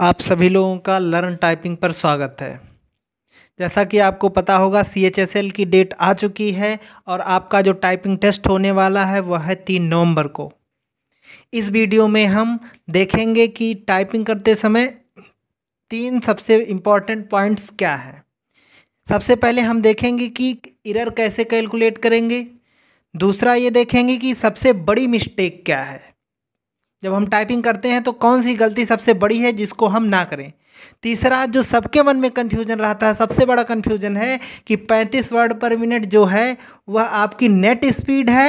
आप सभी लोगों का लर्न टाइपिंग पर स्वागत है जैसा कि आपको पता होगा सी एच एस एल की डेट आ चुकी है और आपका जो टाइपिंग टेस्ट होने वाला है वह है तीन नवंबर को इस वीडियो में हम देखेंगे कि टाइपिंग करते समय तीन सबसे इम्पॉर्टेंट पॉइंट्स क्या हैं सबसे पहले हम देखेंगे कि इरर कैसे कैलकुलेट करेंगे दूसरा ये देखेंगे कि सबसे बड़ी मिस्टेक क्या है जब हम टाइपिंग करते हैं तो कौन सी गलती सबसे बड़ी है जिसको हम ना करें तीसरा जो सबके मन में कन्फ्यूजन रहता है सबसे बड़ा कन्फ्यूजन है कि 35 वर्ड पर मिनट जो है वह आपकी नेट स्पीड है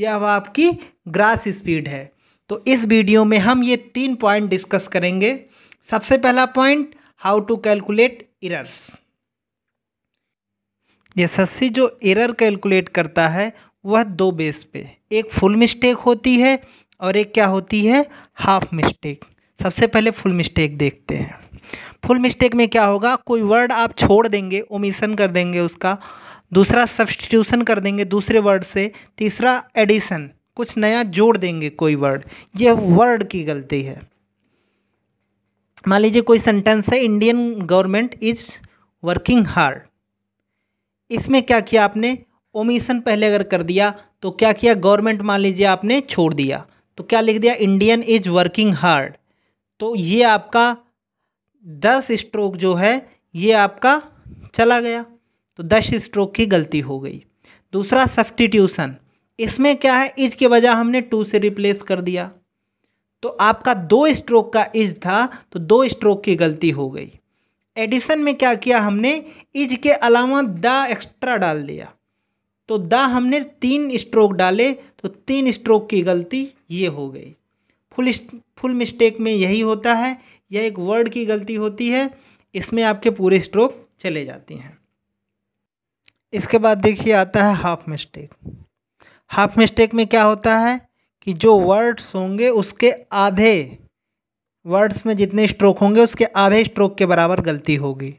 या वह आपकी ग्रास स्पीड है तो इस वीडियो में हम ये तीन पॉइंट डिस्कस करेंगे सबसे पहला point how to calculate errors यशस्वी जो एरर कैलकुलेट करता है वह दो बेस पे एक फुल मिस्टेक होती है और एक क्या होती है हाफ मिस्टेक सबसे पहले फुल मिस्टेक देखते हैं फुल मिस्टेक में क्या होगा कोई वर्ड आप छोड़ देंगे ओमिशन कर देंगे उसका दूसरा सब्सटीट्यूशन कर देंगे दूसरे वर्ड से तीसरा एडिशन कुछ नया जोड़ देंगे कोई वर्ड ये वर्ड की गलती है मान लीजिए कोई सेंटेंस है Indian government is working hard इसमें क्या किया आपने ओमिशन पहले अगर कर दिया तो क्या किया गवर्नमेंट मान लीजिए आपने छोड़ दिया तो क्या लिख दिया इंडियन इज वर्किंग हार्ड तो ये आपका दस स्ट्रोक जो है ये आपका चला गया तो दस स्ट्रोक की गलती हो गई दूसरा सब्सटीट्यूसन इसमें क्या है इज के बजाय हमने टू से रिप्लेस कर दिया तो आपका दो स्ट्रोक का इज था तो दो स्ट्रोक की गलती हो गई एडिशन में क्या किया हमने इज के अलावा द एक्स्ट्रा डाल दिया तो द हमने तीन स्ट्रोक डाले तो तीन स्ट्रोक की गलती ये हो गई फुल फुल मिस्टेक में यही होता है यह एक वर्ड की गलती होती है इसमें आपके पूरे स्ट्रोक चले जाते हैं इसके बाद देखिए आता है हाफ मिस्टेक हाफ मिस्टेक में क्या होता है कि जो वर्ड्स होंगे उसके आधे वर्ड्स में जितने स्ट्रोक होंगे उसके आधे स्ट्रोक के बराबर गलती होगी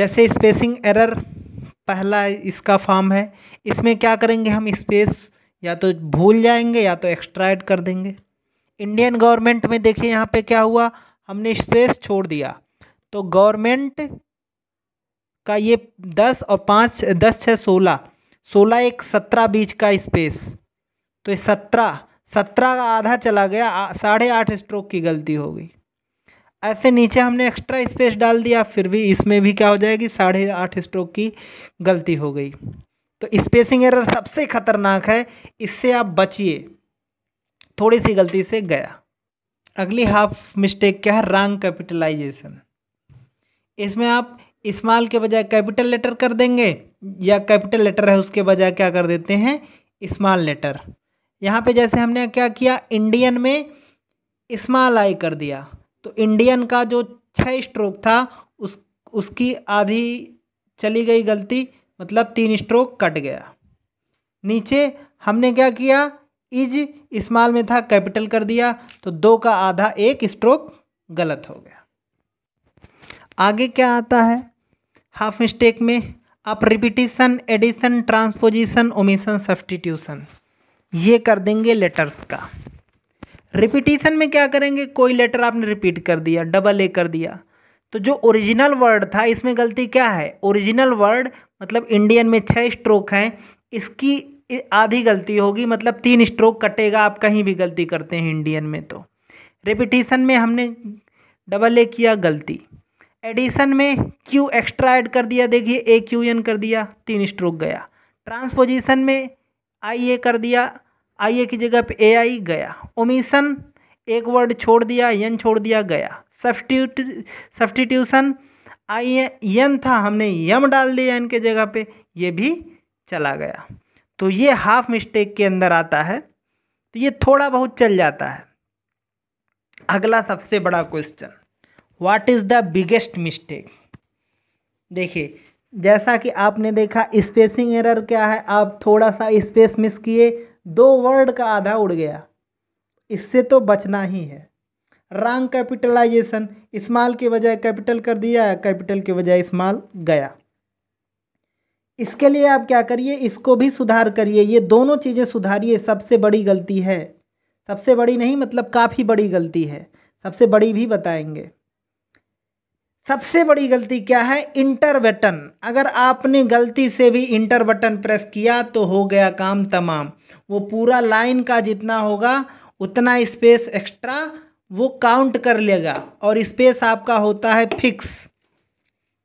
जैसे स्पेसिंग एरर पहला इसका फॉर्म है इसमें क्या करेंगे हम स्पेस या तो भूल जाएंगे या तो एक्स्ट्रा ऐड कर देंगे इंडियन गवर्नमेंट में देखिए यहाँ पे क्या हुआ हमने स्पेस छोड़ दिया तो गवर्नमेंट का ये दस और पाँच दस छः सोलह सोलह एक सत्रह बीच का स्पेस तो ये सत्रह सत्रह का आधा चला गया साढ़े आठ स्ट्रोक की गलती हो गई ऐसे नीचे हमने एक्स्ट्रा स्पेस डाल दिया फिर भी इसमें भी क्या हो जाएगी साढ़े आठ स्ट्रोक की गलती हो गई तो स्पेसिंग एरर सबसे खतरनाक है इससे आप बचिए थोड़ी सी गलती से गया अगली हाफ मिस्टेक क्या है रॉन्ग कैपिटलाइजेशन इसमें आप इस्माल के बजाय कैपिटल लेटर कर देंगे या कैपिटल लेटर है उसके बजाय क्या कर देते हैं इस्माल लेटर यहाँ पे जैसे हमने क्या किया इंडियन में इस्माल आई कर दिया तो इंडियन का जो छः स्ट्रोक था उस उसकी आधी चली गई गलती मतलब तीन स्ट्रोक कट गया नीचे हमने क्या किया इज इस्माल में था कैपिटल कर दिया तो दो का आधा एक स्ट्रोक गलत हो गया आगे क्या आता है हाफ मिस्टेक में आप repetition addition transposition omission substitution ये कर देंगे लेटर्स का रिपीटिशन में क्या करेंगे कोई लेटर आपने रिपीट कर दिया डबल ए कर दिया तो जो ओरिजिनल वर्ड था इसमें गलती क्या है ओरिजिनल वर्ड मतलब इंडियन में छः स्ट्रोक हैं इसकी आधी गलती होगी मतलब तीन स्ट्रोक कटेगा आप कहीं भी गलती करते हैं इंडियन में तो रिपीटिशन में हमने डबल ए किया गलती एडिशन में क्यू एक्स्ट्रा ऐड कर दिया देखिए ए क्यू एन कर दिया तीन स्ट्रोक गया ट्रांसपोजिशन में आई ए कर दिया आई ए की जगह पे ए आई गया ओमिशन एक वर्ड छोड़ दिया एन छोड़ दिया गया सब्सटीट्यूट सब्सटीट्यूशन आई यन था हमने यम डाल दिया के जगह पे ये भी चला गया तो ये हाफ मिस्टेक के अंदर आता है तो ये थोड़ा बहुत चल जाता है अगला सबसे बड़ा question what is the biggest mistake देखिए जैसा कि आपने देखा स्पेसिंग एरर क्या है आप थोड़ा सा स्पेस मिस किए दो वर्ड का आधा उड़ गया इससे तो बचना ही है रॉन्ग कैपिटलाइजेशन इस्माल के बजाय कैपिटल कर दिया या कैपिटल के बजाय इस्माल गया इसके लिए आप क्या करिए इसको भी सुधार करिए ये दोनों चीज़ें सुधारिए सबसे बड़ी गलती है सबसे बड़ी नहीं मतलब काफ़ी बड़ी गलती है सबसे बड़ी भी बताएंगे सबसे बड़ी गलती क्या है इंटर बटन अगर आपने गलती से भी इंटर बटन प्रेस किया तो हो गया काम तमाम वो पूरा लाइन का जितना होगा उतना स्पेस एक्स्ट्रा वो काउंट कर लेगा और स्पेस आपका होता है फिक्स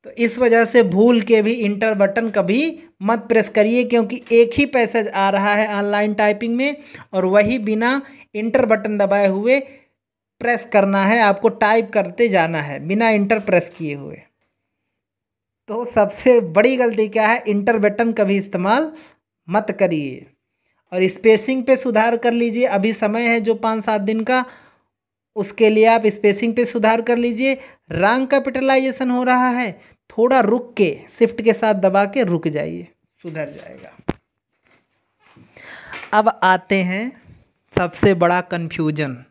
तो इस वजह से भूल के भी इंटर बटन कभी मत प्रेस करिए क्योंकि एक ही पैसेज आ रहा है ऑनलाइन टाइपिंग में और वही बिना इंटर बटन दबाए हुए प्रेस करना है आपको टाइप करते जाना है बिना इंटर प्रेस किए हुए तो सबसे बड़ी गलती क्या है इंटर बटन कभी इस्तेमाल मत करिए और स्पेसिंग पे सुधार कर लीजिए अभी समय है जो पाँच सात दिन का उसके लिए आप स्पेसिंग पे सुधार कर लीजिए रंग कैपिटलाइजेशन हो रहा है थोड़ा रुक के शिफ्ट के साथ दबा के रुक जाइए सुधर जाएगा अब आते हैं सबसे बड़ा कन्फ्यूजन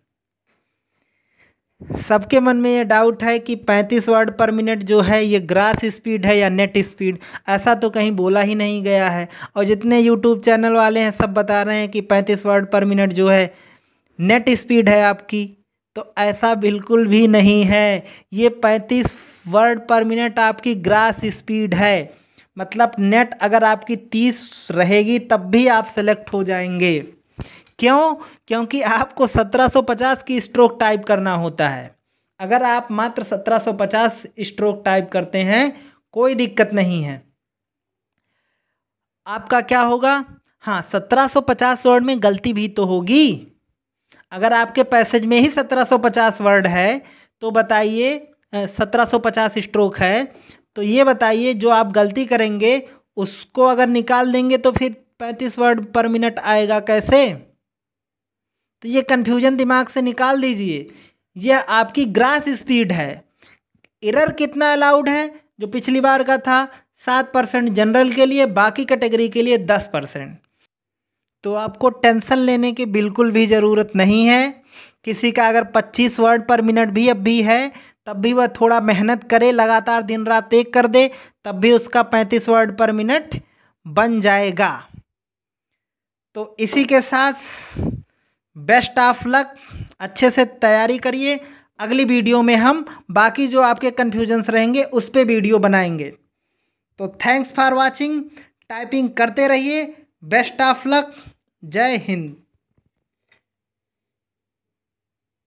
सबके मन में ये डाउट है कि 35 वर्ड पर मिनट जो है ये ग्रास स्पीड है या नेट स्पीड ऐसा तो कहीं बोला ही नहीं गया है और जितने यूट्यूब चैनल वाले हैं सब बता रहे हैं कि 35 वर्ड पर मिनट जो है नेट स्पीड है आपकी तो ऐसा बिल्कुल भी नहीं है ये पैंतीस वर्ड पर मिनट आपकी ग्रास स्पीड है मतलब नेट अगर आपकी तीस रहेगी तब भी आप सेलेक्ट हो जाएंगे क्यों क्योंकि आपको 1750 की स्ट्रोक टाइप करना होता है अगर आप मात्र 1750 स्ट्रोक टाइप करते हैं कोई दिक्कत नहीं है आपका क्या होगा हाँ 1750 वर्ड में गलती भी तो होगी अगर आपके पैसेज में ही सत्रह सौ पचास वर्ड है तो बताइए सत्रह सौ पचास स्ट्रोक है तो ये बताइए जो आप गलती करेंगे उसको अगर निकाल देंगे तो फिर पैंतीस वर्ड पर मिनट आएगा कैसे तो ये कन्फ्यूजन दिमाग से निकाल दीजिए यह आपकी ग्रास स्पीड है एरर कितना अलाउड है जो पिछली बार का था सात परसेंट जनरल के लिए बाकी कैटेगरी के लिए दस परसेंट तो आपको टेंशन लेने की बिल्कुल भी ज़रूरत नहीं है किसी का अगर 25 वर्ड पर मिनट भी अब भी है तब भी वह थोड़ा मेहनत करे लगातार दिन रात एक कर दे तब भी उसका पैंतीस वर्ड पर मिनट बन जाएगा तो इसी के साथ बेस्ट ऑफ लक अच्छे से तैयारी करिए अगली वीडियो में हम बाकी जो आपके कन्फ्यूजन्स रहेंगे उस पर वीडियो बनाएंगे तो थैंक्स फॉर वॉचिंग टाइपिंग करते रहिए बेस्ट ऑफ लक जय हिंद